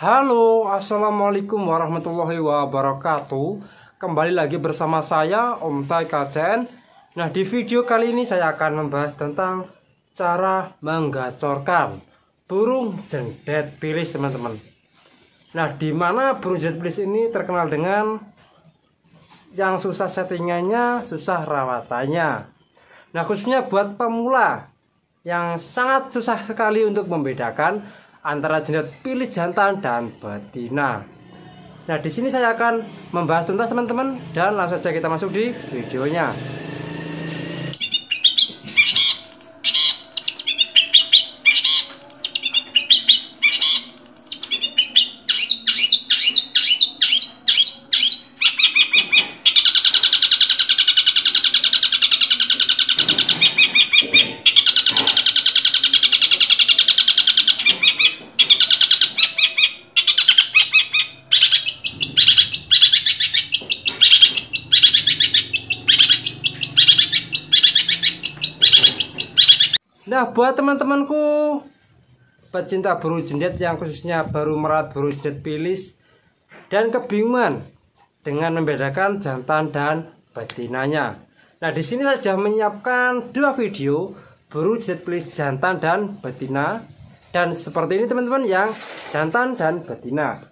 Halo, Assalamualaikum warahmatullahi wabarakatuh Kembali lagi bersama saya, Om Tai KCN Nah, di video kali ini saya akan membahas tentang Cara menggacorkan burung jendet bilis, teman-teman Nah, di mana burung jendet bilis ini terkenal dengan Yang susah settingannya, susah rawatannya Nah, khususnya buat pemula Yang sangat susah sekali untuk membedakan antara jenis pilih jantan dan betina. Nah, di sini saya akan membahas tuntas teman-teman dan langsung saja kita masuk di videonya. Nah, buat teman-temanku pecinta buru jendet yang khususnya baru merat buru jendet pilis dan kebingungan dengan membedakan jantan dan betinanya. Nah, di sini saya sudah menyiapkan dua video buru jendet pilis jantan dan betina dan seperti ini teman-teman yang jantan dan betina.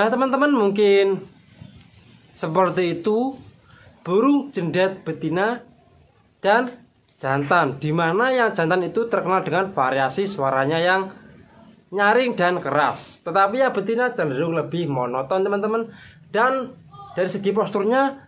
Nah teman-teman mungkin seperti itu burung jendet betina dan jantan dimana yang jantan itu terkenal dengan variasi suaranya yang nyaring dan keras tetapi ya betina cenderung lebih monoton teman-teman dan dari segi posturnya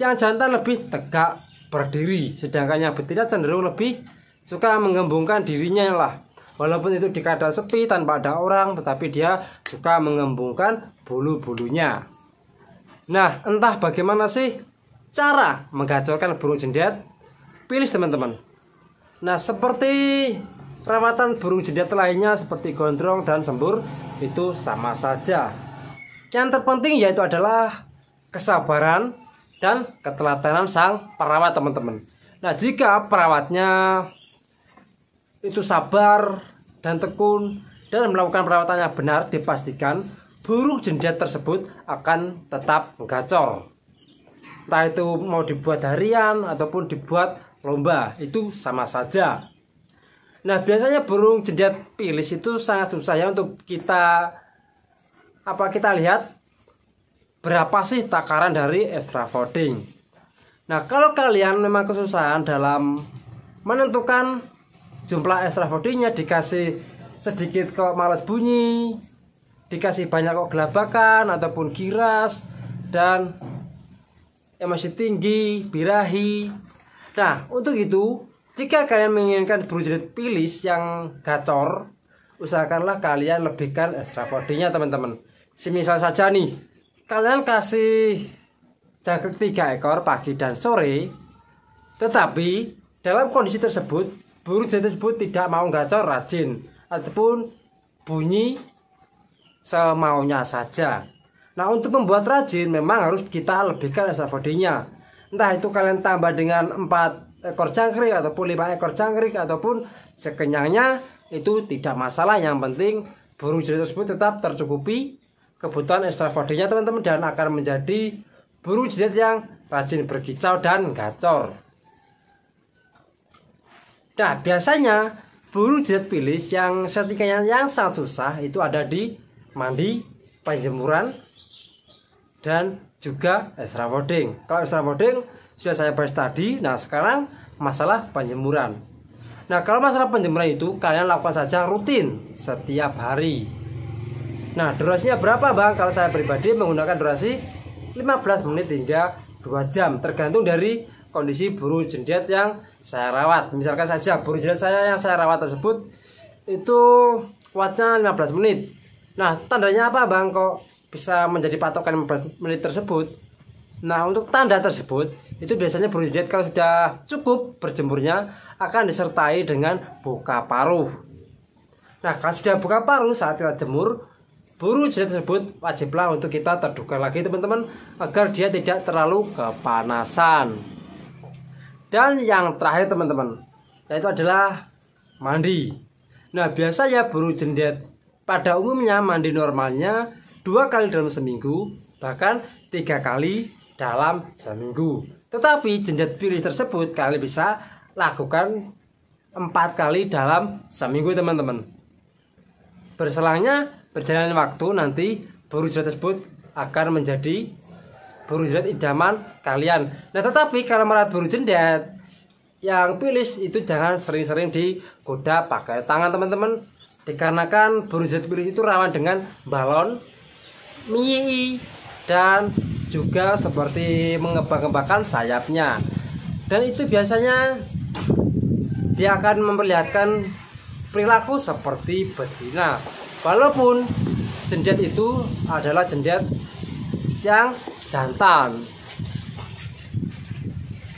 yang jantan lebih tegak berdiri sedangkan yang betina cenderung lebih suka mengembungkan dirinya lah Walaupun itu di keadaan sepi tanpa ada orang, tetapi dia suka mengembungkan bulu-bulunya. Nah, entah bagaimana sih cara menggacorkan burung jendet? Pilih teman-teman. Nah, seperti rawatan burung jendet lainnya seperti gondrong dan sembur itu sama saja. Yang terpenting yaitu adalah kesabaran dan ketelatenan sang perawat teman-teman. Nah, jika perawatnya itu sabar dan tekun dan melakukan perawatannya benar dipastikan burung jenjet tersebut akan tetap gacor. Entah itu mau dibuat harian ataupun dibuat lomba, itu sama saja. Nah, biasanya burung jenjet pilis itu sangat susah ya untuk kita apa kita lihat berapa sih takaran dari extra voting. Nah, kalau kalian memang kesusahan dalam menentukan jumlah ekstra bodinya dikasih sedikit kok males bunyi dikasih banyak kok gelabakan ataupun giras dan emosi tinggi birahi nah untuk itu jika kalian menginginkan berjerit pilis yang gacor usahakanlah kalian lebihkan ekstra bodinya teman-teman semisal saja nih kalian kasih jangkrik tiga ekor pagi dan sore tetapi dalam kondisi tersebut Burung jenis tersebut tidak mau gacor rajin ataupun bunyi semaunya saja. Nah untuk membuat rajin memang harus kita lebihkan esafodinya Entah itu kalian tambah dengan 4 ekor jangkrik ataupun 5 ekor jangkrik ataupun sekenyangnya itu tidak masalah yang penting burung jenis tersebut tetap tercukupi kebutuhan estrafodernya teman-teman dan akan menjadi burung jenis yang rajin berkicau dan gacor. Nah, biasanya buru jilat pilis yang setidaknya yang sangat susah itu ada di mandi, penjemuran, dan juga extra boarding. Kalau extra boarding sudah saya bahas tadi, nah sekarang masalah penjemuran. Nah, kalau masalah penjemuran itu kalian lakukan saja rutin setiap hari. Nah, durasinya berapa, Bang? Kalau saya pribadi menggunakan durasi 15 menit hingga 2 jam tergantung dari kondisi burung jendet yang saya rawat. Misalkan saja burung jendet saya yang saya rawat tersebut itu kuatnya 15 menit. Nah, tandanya apa Bang kok bisa menjadi patokan 15 menit tersebut? Nah, untuk tanda tersebut itu biasanya burung jendet kalau sudah cukup berjemurnya akan disertai dengan buka paruh. Nah, kalau sudah buka paruh saat kita jemur, buru jendet tersebut wajiblah untuk kita terduga lagi teman-teman agar dia tidak terlalu kepanasan. Dan yang terakhir teman-teman, yaitu adalah mandi. Nah, biasa ya buru jendet pada umumnya mandi normalnya dua kali dalam seminggu, bahkan tiga kali dalam seminggu. Tetapi jendet virus tersebut kalian bisa lakukan empat kali dalam seminggu teman-teman. Berselangnya berjalan waktu nanti buru jendet tersebut akan menjadi jendet idaman kalian. Nah, tetapi kalau melihat jendet yang pilih itu jangan sering-sering digoda pakai tangan teman-teman dikarenakan jendet pilih itu rawan dengan balon, mie dan juga seperti mengembang-kembangkan sayapnya. Dan itu biasanya dia akan memperlihatkan perilaku seperti betina. Walaupun jendet itu adalah jendet yang jantan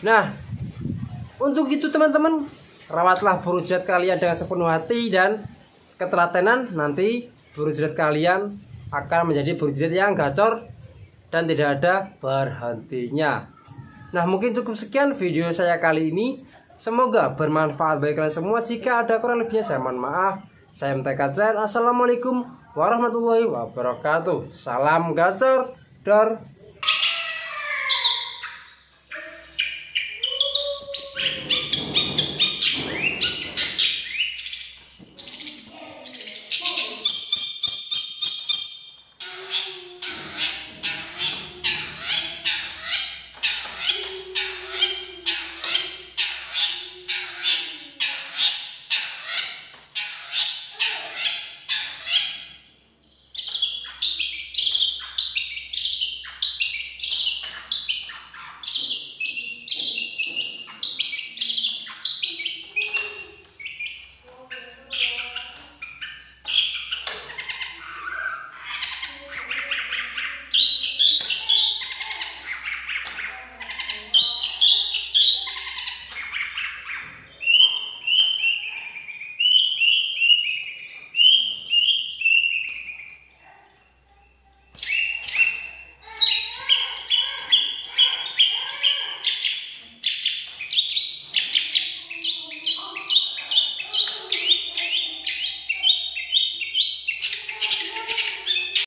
nah untuk itu teman-teman rawatlah burujat kalian dengan sepenuh hati dan ketelatenan nanti burujat kalian akan menjadi burujat yang gacor dan tidak ada berhentinya nah mungkin cukup sekian video saya kali ini semoga bermanfaat bagi kalian semua jika ada kurang lebihnya saya mohon maaf saya MTK Assalamualaikum warahmatullahi wabarakatuh salam gacor dor